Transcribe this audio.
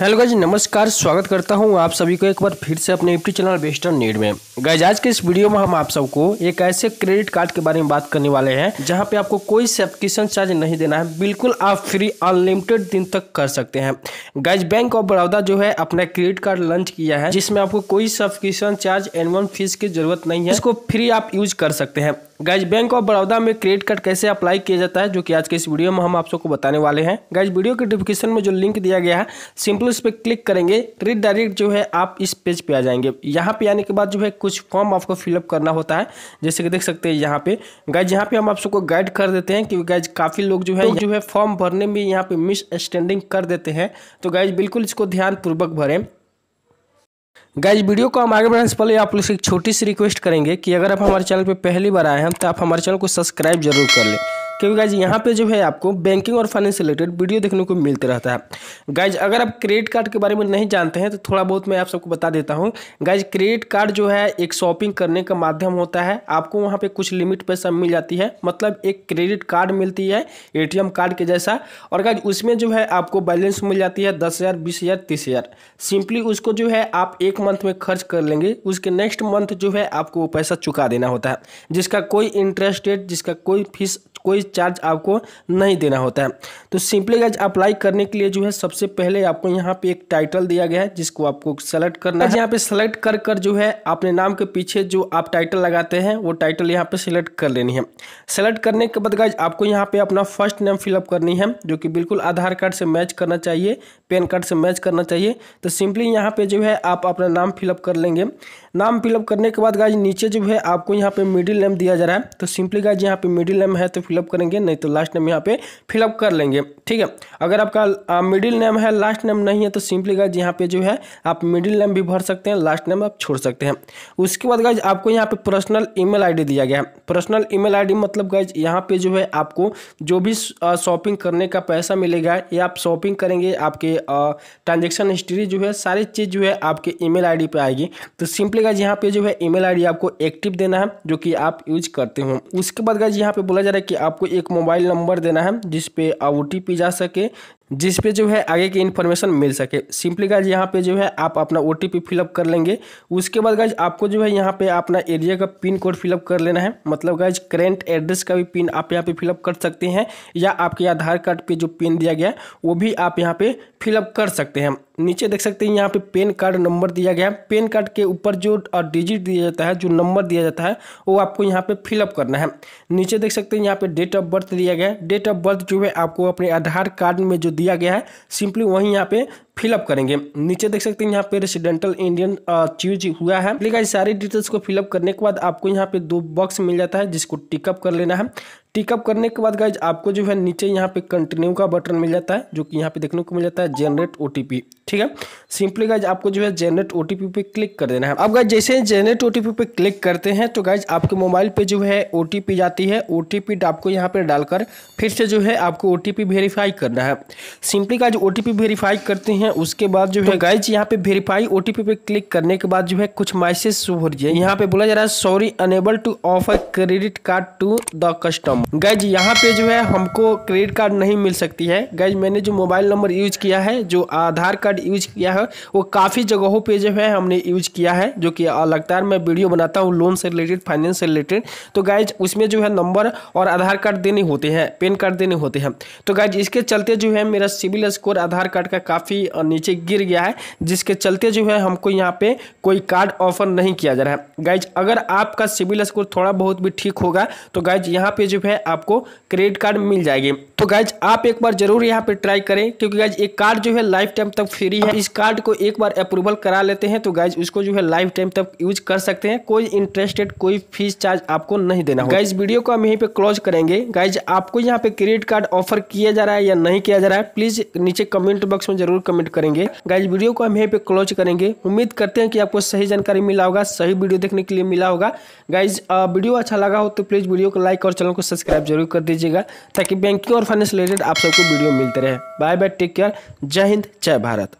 hello guys नमस्कार स्वागत करता हूं आप सभी को एक बार फिर से अपने यूट्यूब चैनल वेस्टर्न नीड में गाइज आज के इस वीडियो में हम आप सबको एक ऐसे क्रेडिट कार्ड के बारे में बात करने वाले हैं जहां पे आपको कोई सब्सक्रिप्शन चार्ज नहीं देना है बिल्कुल आप फ्री अनलिमिटेड दिन तक कर सकते हैं गाइज बैंक ऑफ बड़ौदा जो है अपना क्रेडिट कार्ड लॉन्च किया है जिसमें आपको कोई सब्सक्रिप्शन चार्ज एनुअल फीस की जरूरत नहीं है इसको फ्री आप यूज कर सकते हैं गाइज बैंक ऑफ बड़ौदा में क्रेडिट कार्ड कैसे अप्लाई किया जाता है जो कि आज के इस वीडियो में हम आप सबको बताने वाले हैं गाइज वीडियो के डिस्क्रिप्शन में जो लिंक दिया गया है सिंपल लोग इस पर क्लिक करेंगे रिडायरेक्ट जो है आप इस पेज पे आ जाएंगे यहाँ पे आने के बाद जो है कुछ फॉर्म आपको फिलअप करना होता है जैसे कि देख सकते हैं यहाँ पे गाइज यहाँ पे हम आप सबको गाइड कर देते हैं कि गाइज काफ़ी लोग जो है तो जो है फॉर्म भरने में यहाँ पे मिस स्टैंडिंग कर देते हैं तो गाइज बिल्कुल इसको ध्यानपूर्वक भरें गाइज वीडियो को हम आगे बढ़ाने से पहले आप लोग से एक छोटी सी रिक्वेस्ट करेंगे कि अगर आप हमारे चैनल पर पहली बार आए हैं तो आप हमारे चैनल को सब्सक्राइब जरूर कर लें क्योंकि गाइज यहाँ पे जो है आपको बैंकिंग और फाइनेंस रिलेटेड वीडियो देखने को मिलते रहता है गाइज अगर आप क्रेडिट कार्ड के बारे में नहीं जानते हैं तो थोड़ा बहुत मैं आप सबको बता देता हूँ गाइज क्रेडिट कार्ड जो है एक शॉपिंग करने का माध्यम होता है आपको वहाँ पे कुछ लिमिट पैसा मिल जाती है मतलब एक क्रेडिट कार्ड मिलती है ए कार्ड के जैसा और गाइज उसमें जो है आपको बैलेंस मिल जाती है दस हज़ार बीस हज़ार तीस हज़ार सिंपली उसको जो है आप एक मंथ में खर्च कर लेंगे उसके नेक्स्ट मंथ जो है आपको वो पैसा चुका देना होता है जिसका कोई इंटरेस्ट रेट जिसका कोई फीस कोई चार्ज आपको नहीं देना होता है तो सिंपली गाइज अप्लाई करने के लिए जो है सबसे पहले आपको यहाँ पे एक टाइटल दिया गया है जिसको आपको सेलेक्ट करना है यहाँ पे सेलेक्ट कर कर जो है अपने नाम के पीछे जो आप टाइटल लगाते हैं वो टाइटल यहाँ पे सिलेक्ट कर लेनी है सेलेक्ट करने के बाद गाइज आपको यहाँ पे अपना फर्स्ट नेम फिलअप करनी है जो कि बिल्कुल आधार कार्ड से मैच करना चाहिए पैन कार्ड से मैच करना चाहिए तो सिंपली यहाँ पे जो है आप अपना नाम फिलअप कर लेंगे नाम फिलअप करने के बाद गाइज नीचे जो है आपको यहाँ पे मिडिल नेम दिया जा रहा है तो सिंपली गाइज यहाँ पे मिडिल नेम है तो फिलअप करेंगे नहीं तो लास्ट नेम यहाँ पे फिलअप कर लेंगे ठीक है अगर आपका मिडिल नेम है लास्ट नेम नहीं है तो सिंपली गाइज यहाँ पे जो है आप मिडिल नेम भी भर सकते हैं लास्ट नेम आप छोड़ सकते हैं उसके बाद गाइज आपको यहाँ पे पर्सनल ईमेल आईडी दिया गया है पर्सनल ईमेल आईडी मतलब गाइज यहाँ पे जो है आपको जो भी शॉपिंग करने का पैसा मिलेगा या आप शॉपिंग करेंगे आपके ट्रांजेक्शन हिस्ट्री जो है सारी चीज़ जो है आपके ई मेल आई आएगी तो सिंपली गाइज यहाँ पे जो है ई मेल आपको एक्टिव देना है जो कि आप यूज करते हो उसके बाद गाइज यहाँ पे बोला जा रहा है कि आपको एक मोबाइल नंबर देना है जिस पे ओ जा सके जिस पे जो है आगे की इन्फॉर्मेशन मिल सके सिंपली गाइज यहाँ पे जो है आप अपना ओ टी फिलअप कर लेंगे उसके बाद गाइज आपको जो है यहाँ पे अपना एरिया का पिन कोड फिलअप कर लेना है मतलब गाइज करेंट एड्रेस का भी पिन आप यहाँ पे फिलअप कर सकते हैं या आपके आधार कार्ड पे जो पिन दिया गया वो भी आप यहाँ पे फिलअप कर सकते हैं नीचे देख सकते हैं यहाँ पे पेन कार्ड नंबर दिया गया है पेन कार्ड के ऊपर जो डिजिट दिया जाता है जो नंबर दिया जाता है वो आपको यहाँ पे फिलअप करना है नीचे देख सकते हैं यहाँ पे डेट ऑफ बर्थ दिया गया है डेट ऑफ बर्थ जो है आपको अपने आधार कार्ड में जो दिया गया है सिंपली वहीं यहाँ पे फिलअप करेंगे नीचे देख सकते हैं यहाँ पे रेसिडेंटल इंडियन चीज हुआ है लेकिन सारी डिटेल्स को फिलअप करने के बाद आपको यहाँ पे दो बॉक्स मिल जाता है जिसको टिकअप कर लेना है टिकअप करने के बाद गाइज आपको जो है नीचे यहाँ पे कंटिन्यू का बटन मिल जाता है जो कि यहाँ पे देखने को मिल जाता है जनरेट ओ ठीक है सिंपली गाइज आपको जो है जनरेट ओ पे क्लिक कर देना है अब गाइज जैसे जनरेट ओ पे क्लिक करते हैं तो गाइज आपके मोबाइल पे जो है ओ जाती है ओ आपको यहाँ पे डालकर फिर से जो है आपको ओ वेरीफाई करना है सिंपली गाइज ओ वेरीफाई करते हैं हैं उसके बाद जो तो है गाइज यहाँ पे वेरीफाई ओटीपी पे क्लिक करने के बाद जो है कुछ मैसेज शो हो रही है यहाँ पे बोला जा रहा है sorry unable to offer credit card to the custom guys यहाँ पे जो है हमको क्रेडिट कार्ड नहीं मिल सकती है गाइज मैंने जो मोबाइल नंबर यूज किया है जो आधार कार्ड यूज किया है वो काफी जगहों पे जो है हमने यूज किया है जो की लगातार मैं वीडियो बनाता हूँ लोन से रिलेटेड फाइनेंस से रिलेटेड तो गाइज उसमें जो है नंबर और आधार कार्ड देने होते हैं पेन कार्ड देने होते हैं तो गाइज इसके चलते जो है मेरा सिविल स्कोर आधार कार्ड का काफ़ी और नीचे गिर गया है जिसके चलते जो है हमको यहाँ पे कोई कार्ड ऑफर नहीं किया जा रहा है गाइज अगर आपका सिविल स्कोर थोड़ा बहुत भी ठीक होगा तो गाइज यहाँ पे जो है आपको क्रेडिट कार्ड मिल जाएगी तो गाइज आप एक बार जरूर यहाँ पे ट्राई करें क्योंकि गाइज एक कार्ड जो है लाइफ टाइम तक फ्री है इस कार्ड को एक बार अप्रूवल करा लेते हैं तो गाइज उसको जो है लाइफ टाइम तक यूज कर सकते हैं कोई इंटरेस्टेड कोई फीस चार्ज आपको नहीं देना गाइज वीडियो को हम यहीं पे क्लोज करेंगे गाइज आपको यहाँ पे क्रेडिट कार्ड ऑफर किया जा रहा है या नहीं किया जा रहा है प्लीज नीचे कमेंट बॉक्स में जरूर कमेंट कमेंट करेंगे गाइज वीडियो को हम यहीं पे क्लोज करेंगे उम्मीद करते हैं कि आपको सही जानकारी मिला होगा सही वीडियो देखने के लिए मिला होगा गाइज वीडियो अच्छा लगा हो तो प्लीज़ वीडियो को लाइक और चैनल को सब्सक्राइब जरूर कर दीजिएगा ताकि बैंकिंग और फाइनेंस रिलेटेड आप सबको वीडियो मिलते रहे बाय बाय टेक केयर जय हिंद जय भारत